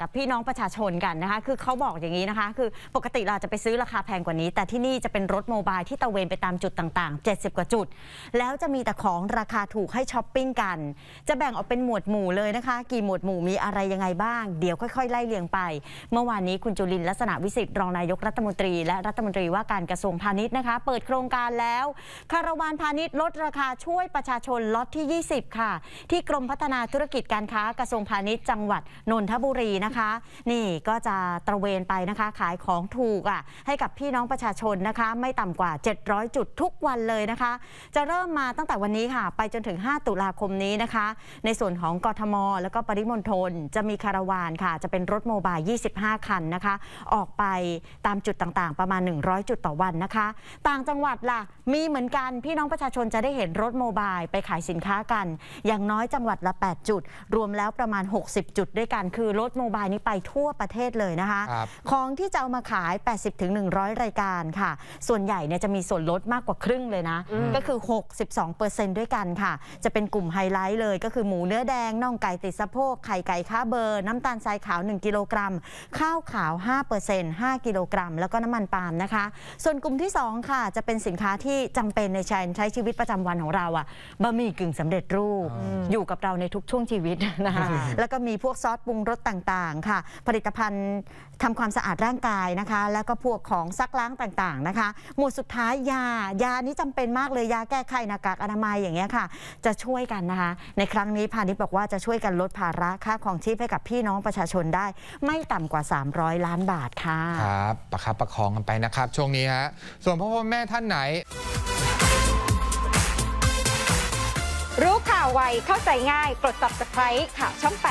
กับพี่น้องประชาชนกันนะคะ คือเขาบอกอย่างนี้นะคะ คือปกติเราจะไปซื้อราคาแพงกว่านี้ แต่ที่นี่จะเป็นรถโมบายที่ตะเวนไปตามจุดต่างๆ 70 กว่าจุด แล้วจะมีแต่ของราคาถูกให้ช้อปปิ้งกัน จะแบ่งออกเป็นหมวดหมู่เลยนะคะ กี่หมวดหมู่ มีอะไรยังไงบ้าง เดี๋ยวค่อยๆ ไล่เลียงไป เมื่อวานนี้คุณจุลินลักษณะวิสิทธิ์รองนายกรัฐมนตรีและรัฐมนตรีว่าการกระทรวงพาณิชย์นะคะ เปิดโครงการแล้วคาราวานพาณิชย์ลดราคาช่วยประชาชนล็อตที่ 20 ค่ะ ที่กรมพัฒนาธุรกิจการค้ากระทรวงพาณิชย์จังหวัดนนทบุรีนะนะคะนี่ก็จะตระเวนไปนะคะขายของถูกอ่ะให้กับพี่น้องประชาชนนะคะไม่ต่ำกว่า 700 จุดทุกวันเลยนะคะ จะเริ่มมาตั้งแต่วันนี้ค่ะ ไปจนถึง 5 ตุลาคมนี้นะคะ ในส่วนของกทม แล้วก็ปริมณฑลจะมีคาราวานค่ะ จะเป็นรถโมบาย25 คันนะคะ ออกไปตามจุดต่างๆ ประมาณ 100 จุดต่อวันนะคะ ต่างจังหวัดล่ะ มีเหมือนกันพี่น้องประชาชนจะได้เห็นรถโมบายไปขายสินค้ากัน อย่างน้อยจังหวัดละ 8 จุด รวมแล้วประมาณ 60 จุดด้วยกันคือรถโมบายบายนี้ไปทั่วประเทศเลยนะคะของที่จะเอามาขาย 80-100 รายการค่ะ ส่วนใหญ่เนี่ยจะมีส่วนลดมากกว่าครึ่งเลยนะ ก็คือ 62%ด้วยกันค่ะ จะเป็นกลุ่มไฮไลท์เลย ก็คือหมูเนื้อแดงน่องไก่ติดสะโพกไข่ไก่ข้าเบอร์ น้ำตาลทรายขาว 1กิโลกรัมข้าวขาว 5% 5 กิโลกรัม แล้วก็น้ำมันปาล์มนะคะ ส่วนกลุ่มที่2ค่ะจะเป็นสินค้าที่จำเป็นในชใช้ชีวิตประจำวันของเราอะบะหมี่กึ่งสำเร็จรูปอยู่กับเราในทุกช่วงชีวิตนะคะแล้วก็มีพวกซอสปรุงรสต่างางๆค่ะผลิตภัณฑ์ทำความสะอาดร่างกายนะคะแล้วก็พวกของซักล้างต่างๆนะคะ หมวดสุดท้ายยา ยานี้จำเป็นมากเลยยาแก้ไขหน้ากากอนามัยอย่างเงี้ยค่ะ จะช่วยกันนะคะในครั้งนี้ พาณิชย์บอกว่าจะช่วยกันลดภาระค่าของชีพให้กับพี่น้องประชาชนได้ไม่ต่ำกว่า 300 ล้านบาทค่ะ ครับ ประคับประคองกันไปนะครับ ช่วงนี้ฮะส่วนพ่อพ่อแม่ท่านไหน รู้ข่าวไวเข้าใจง่ายกดต u b s c r i b ์ข่าวช่อง8